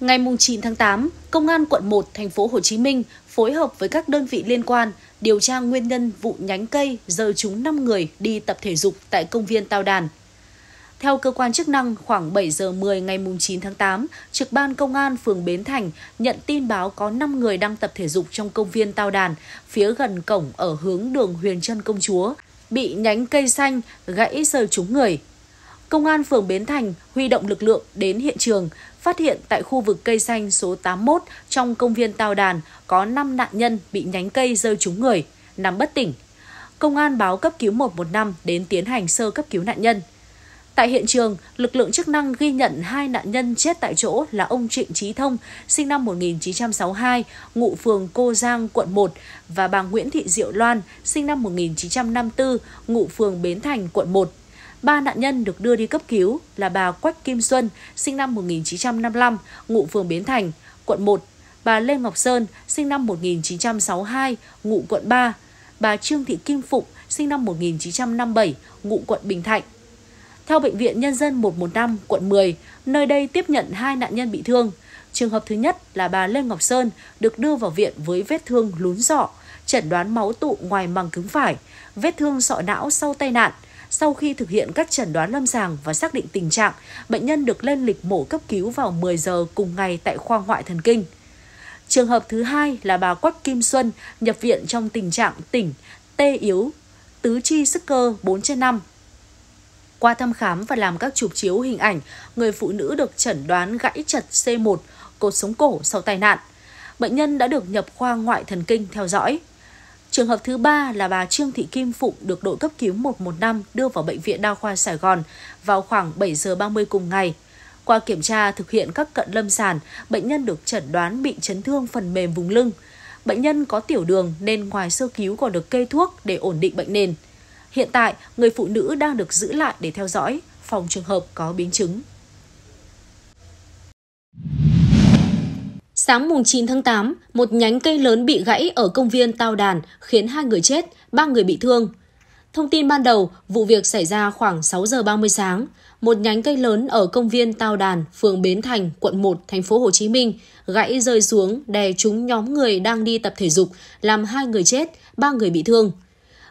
Ngày 9 tháng 8, Công an quận 1, thành phố Hồ Chí Minh phối hợp với các đơn vị liên quan điều tra nguyên nhân vụ nhánh cây rơi trúng 5 người đi tập thể dục tại công viên Tao Đàn. Theo cơ quan chức năng, khoảng 7 giờ 10 ngày 9 tháng 8, trực ban công an phường Bến Thành nhận tin báo có 5 người đang tập thể dục trong công viên Tao Đàn, phía gần cổng ở hướng đường Huyền Trân Công Chúa, bị nhánh cây xanh gãy rơi trúng người. Công an phường Bến Thành huy động lực lượng đến hiện trường, phát hiện tại khu vực cây xanh số 81 trong công viên Tào Đàn có 5 nạn nhân bị nhánh cây rơi trúng người, nằm bất tỉnh. Công an báo cấp cứu 115 đến tiến hành sơ cấp cứu nạn nhân. Tại hiện trường, lực lượng chức năng ghi nhận hai nạn nhân chết tại chỗ là ông Trịnh Trí Thông, sinh năm 1962, ngụ phường Cô Giang, quận 1, và bà Nguyễn Thị Diệu Loan, sinh năm 1954, ngụ phường Bến Thành, quận 1. Ba nạn nhân được đưa đi cấp cứu là bà Quách Kim Xuân, sinh năm 1955, ngụ phường Bến Thành, quận 1, bà Lê Ngọc Sơn, sinh năm 1962, ngụ quận 3, bà Trương Thị Kim Phụng, sinh năm 1957, ngụ quận Bình Thạnh. Theo Bệnh viện Nhân dân 115, quận 10, nơi đây tiếp nhận hai nạn nhân bị thương. Trường hợp thứ nhất là bà Lê Ngọc Sơn được đưa vào viện với vết thương lún sọ, chẩn đoán máu tụ ngoài màng cứng phải, vết thương sọ não sau tai nạn, sau khi thực hiện các chẩn đoán lâm sàng và xác định tình trạng, bệnh nhân được lên lịch mổ cấp cứu vào 10 giờ cùng ngày tại khoa ngoại thần kinh. Trường hợp thứ hai là bà Quách Kim Xuân nhập viện trong tình trạng tỉnh, tê yếu, tứ chi sức cơ 4 trên 5. Qua thăm khám và làm các chụp chiếu hình ảnh, người phụ nữ được chẩn đoán gãy chật C1, cột sống cổ sau tai nạn. Bệnh nhân đã được nhập khoa ngoại thần kinh theo dõi. Trường hợp thứ ba là bà Trương Thị Kim Phụng được đội cấp cứu 115 đưa vào bệnh viện Đa khoa Sài Gòn vào khoảng 7 giờ 30 cùng ngày. Qua kiểm tra thực hiện các cận lâm sàng, bệnh nhân được chẩn đoán bị chấn thương phần mềm vùng lưng. Bệnh nhân có tiểu đường nên ngoài sơ cứu còn được kê thuốc để ổn định bệnh nền. Hiện tại, người phụ nữ đang được giữ lại để theo dõi, phòng trường hợp có biến chứng. Sáng mùng 9 tháng 8, một nhánh cây lớn bị gãy ở công viên Tao Đàn khiến hai người chết, ba người bị thương. Thông tin ban đầu, vụ việc xảy ra khoảng 6 giờ 30 sáng. Một nhánh cây lớn ở công viên Tao Đàn, phường Bến Thành, quận 1, thành phố Hồ Chí Minh gãy rơi xuống đè trúng nhóm người đang đi tập thể dục, làm hai người chết, ba người bị thương.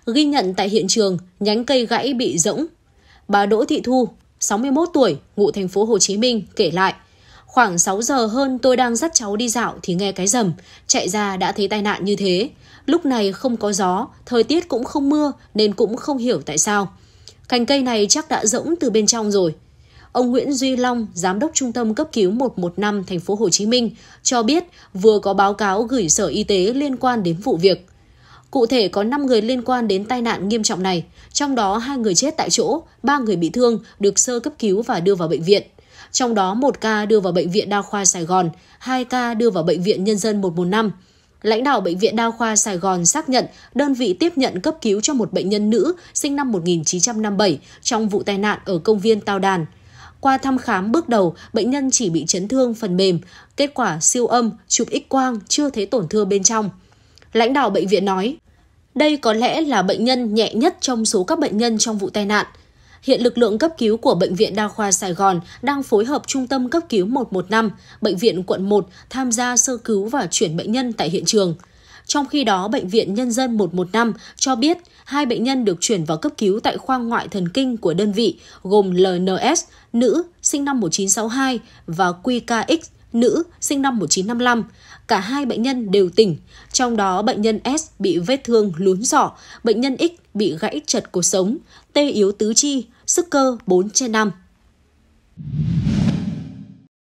Ghi nhận tại hiện trường, nhánh cây gãy bị rỗng. Bà Đỗ Thị Thu, 61 tuổi, ngụ thành phố Hồ Chí Minh kể lại, Khoảng 6 giờ hơn tôi đang dắt cháu đi dạo thì nghe cái rầm, chạy ra đã thấy tai nạn như thế. Lúc này không có gió, thời tiết cũng không mưa nên cũng không hiểu tại sao. Cành cây này chắc đã rỗng từ bên trong rồi. Ông Nguyễn Duy Long, giám đốc trung tâm cấp cứu 115 thành phố Hồ Chí Minh cho biết vừa có báo cáo gửi Sở Y tế liên quan đến vụ việc. Cụ thể có 5 người liên quan đến tai nạn nghiêm trọng này, trong đó hai người chết tại chỗ, ba người bị thương được sơ cấp cứu và đưa vào bệnh viện trong đó một ca đưa vào Bệnh viện Đa khoa Sài Gòn, 2 ca đưa vào Bệnh viện Nhân dân 115. Lãnh đạo Bệnh viện Đa khoa Sài Gòn xác nhận đơn vị tiếp nhận cấp cứu cho một bệnh nhân nữ sinh năm 1957 trong vụ tai nạn ở công viên Tao Đàn. Qua thăm khám bước đầu, bệnh nhân chỉ bị chấn thương phần mềm, kết quả siêu âm, chụp x-quang chưa thấy tổn thương bên trong. Lãnh đạo bệnh viện nói, đây có lẽ là bệnh nhân nhẹ nhất trong số các bệnh nhân trong vụ tai nạn – Hiện lực lượng cấp cứu của Bệnh viện Đa khoa Sài Gòn đang phối hợp Trung tâm cấp cứu 115, Bệnh viện quận 1 tham gia sơ cứu và chuyển bệnh nhân tại hiện trường. Trong khi đó, Bệnh viện Nhân dân 115 cho biết hai bệnh nhân được chuyển vào cấp cứu tại khoa ngoại thần kinh của đơn vị gồm LNS, nữ, sinh năm 1962 và QKX, nữ, sinh năm 1955. Cả hai bệnh nhân đều tỉnh, trong đó bệnh nhân S bị vết thương lún giỏ, bệnh nhân X bị gãy chật cuộc sống, tê yếu tứ chi, sức cơ 4 trên 5.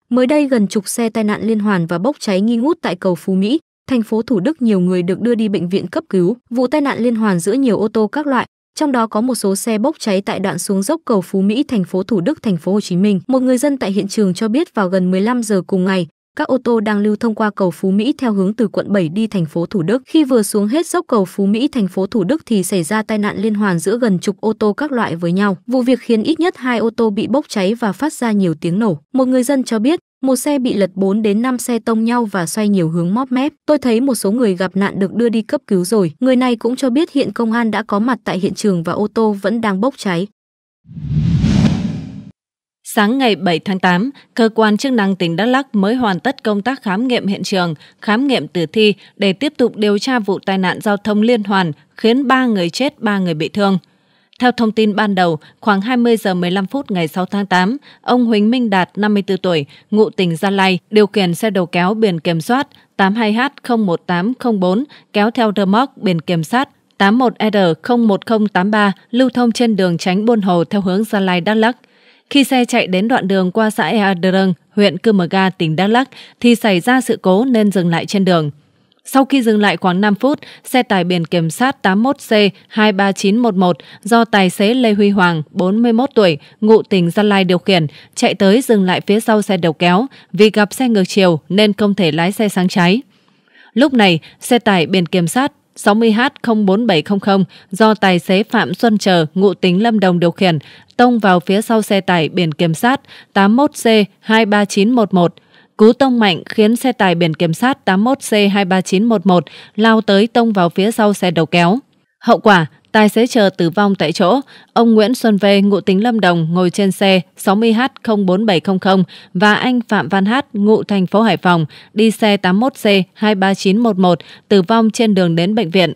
Mới đây gần chục xe tai nạn liên hoàn và bốc cháy nghi ngút tại cầu Phú Mỹ, thành phố Thủ Đức nhiều người được đưa đi bệnh viện cấp cứu. Vụ tai nạn liên hoàn giữa nhiều ô tô các loại trong đó có một số xe bốc cháy tại đoạn xuống dốc cầu Phú Mỹ, thành phố Thủ Đức, thành phố Hồ Chí Minh. Một người dân tại hiện trường cho biết vào gần 15 giờ cùng ngày, các ô tô đang lưu thông qua cầu Phú Mỹ theo hướng từ quận 7 đi thành phố Thủ Đức. Khi vừa xuống hết dốc cầu Phú Mỹ thành phố Thủ Đức thì xảy ra tai nạn liên hoàn giữa gần chục ô tô các loại với nhau. Vụ việc khiến ít nhất hai ô tô bị bốc cháy và phát ra nhiều tiếng nổ. Một người dân cho biết một xe bị lật 4 đến 5 xe tông nhau và xoay nhiều hướng móp mép. Tôi thấy một số người gặp nạn được đưa đi cấp cứu rồi. Người này cũng cho biết hiện công an đã có mặt tại hiện trường và ô tô vẫn đang bốc cháy. Sáng ngày 7 tháng 8, cơ quan chức năng tỉnh Đắk Lắk mới hoàn tất công tác khám nghiệm hiện trường, khám nghiệm tử thi để tiếp tục điều tra vụ tai nạn giao thông liên hoàn khiến 3 người chết, 3 người bị thương. Theo thông tin ban đầu, khoảng 20 giờ 15 phút ngày 6 tháng 8, ông Huỳnh Minh Đạt, 54 tuổi, ngụ tỉnh Gia Lai, điều khiển xe đầu kéo biển kiểm soát 82H01804 kéo theo rơ móc biển kiểm soát 81R01083 lưu thông trên đường tránh Buôn Hồ theo hướng Gia Lai Đắk Lắk. Khi xe chạy đến đoạn đường qua xã Ea Drâng, huyện Cư Mờ Ga, tỉnh Đắk Lắk thì xảy ra sự cố nên dừng lại trên đường. Sau khi dừng lại khoảng 5 phút, xe tải biển kiểm soát 81C23911 do tài xế Lê Huy Hoàng, 41 tuổi, ngụ tỉnh Gia Lai điều khiển, chạy tới dừng lại phía sau xe đầu kéo vì gặp xe ngược chiều nên không thể lái xe sang trái. Lúc này, xe tải biển kiểm soát 60H04700 do tài xế Phạm Xuân Trờ, ngụ tính Lâm Đồng điều khiển, tông vào phía sau xe tải biển kiểm soát 81C23911 Cú tông mạnh khiến xe tải biển kiểm sát 81C23911 lao tới tông vào phía sau xe đầu kéo. Hậu quả, tài xế chờ tử vong tại chỗ. Ông Nguyễn Xuân Vê, ngụ tính Lâm Đồng, ngồi trên xe 60H04700 và anh Phạm Văn Hát, ngụ thành phố Hải Phòng, đi xe 81C23911, tử vong trên đường đến bệnh viện.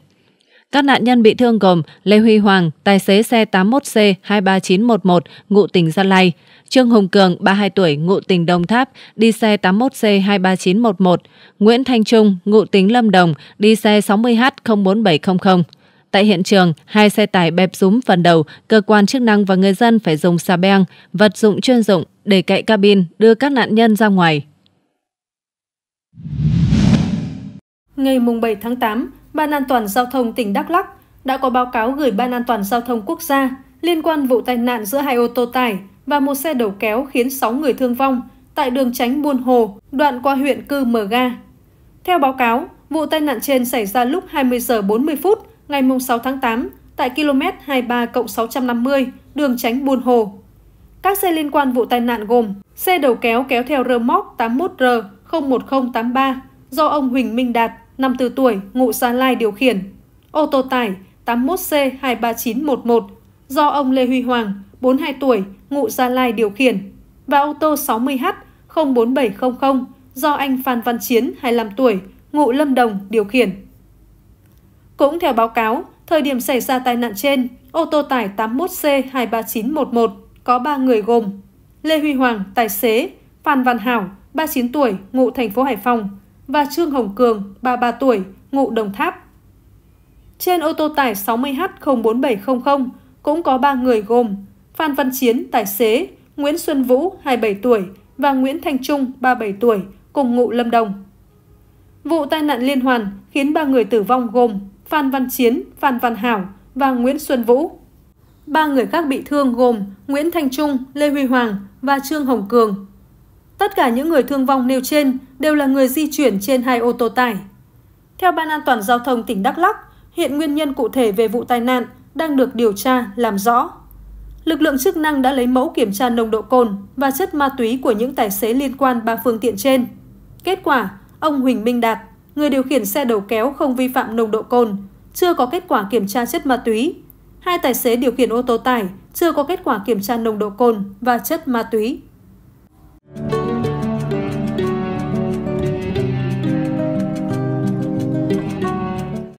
Các nạn nhân bị thương gồm Lê Huy Hoàng, tài xế xe 81C23911, ngụ tỉnh Gia Lai, Trương Hùng Cường, 32 tuổi, ngụ tỉnh Đồng Tháp, đi xe 81C23911, Nguyễn Thanh Trung, ngụ tỉnh Lâm Đồng, đi xe 60H04700. Tại hiện trường, hai xe tải bẹp rúm phần đầu, cơ quan chức năng và người dân phải dùng xà beng, vật dụng chuyên dụng để cậy cabin đưa các nạn nhân ra ngoài. Ngày 7 tháng 8, Ban an toàn giao thông tỉnh Đắk Lắk đã có báo cáo gửi Ban an toàn giao thông quốc gia liên quan vụ tai nạn giữa hai ô tô tải và một xe đầu kéo khiến 6 người thương vong tại đường tránh Buôn Hồ, đoạn qua huyện Cư Mờ Ga. Theo báo cáo, vụ tai nạn trên xảy ra lúc 20 giờ 40 phút ngày 6 tháng 8 tại km 23 650 đường tránh Buôn Hồ. Các xe liên quan vụ tai nạn gồm xe đầu kéo kéo theo rơ móc 81R 01083 do ông Huỳnh Minh Đạt, 54 tuổi, ngụ Gia Lai điều khiển, ô tô tải 81C23911 do ông Lê Huy Hoàng, 42 tuổi, ngụ Gia Lai điều khiển, và ô tô 60H 04700 do anh Phan Văn Chiến, 25 tuổi, ngụ Lâm Đồng điều khiển. Cũng theo báo cáo, thời điểm xảy ra tai nạn trên, ô tô tải 81C23911 có 3 người gồm Lê Huy Hoàng, tài xế, Phan Văn Hảo, 39 tuổi, ngụ thành phố Hải Phòng và Trương Hồng Cường, 33 tuổi, ngụ Đồng Tháp. Trên ô tô tải 60H04700 cũng có 3 người gồm Phan Văn Chiến, tài xế, Nguyễn Xuân Vũ, 27 tuổi và Nguyễn Thanh Trung, 37 tuổi, cùng ngụ Lâm Đồng. Vụ tai nạn liên hoàn khiến ba người tử vong gồm Phan Văn Chiến, Phan Văn Hảo và Nguyễn Xuân Vũ. Ba người khác bị thương gồm Nguyễn Thanh Trung, Lê Huy Hoàng và Trương Hồng Cường. Tất cả những người thương vong nêu trên đều là người di chuyển trên hai ô tô tải. Theo Ban An toàn Giao thông tỉnh Đắk Lắk, hiện nguyên nhân cụ thể về vụ tai nạn đang được điều tra làm rõ. Lực lượng chức năng đã lấy mẫu kiểm tra nồng độ cồn và chất ma túy của những tài xế liên quan ba phương tiện trên. Kết quả, ông Huỳnh Minh Đạt, người điều khiển xe đầu kéo không vi phạm nồng độ cồn, chưa có kết quả kiểm tra chất ma túy. Hai tài xế điều khiển ô tô tải chưa có kết quả kiểm tra nồng độ cồn và chất ma túy.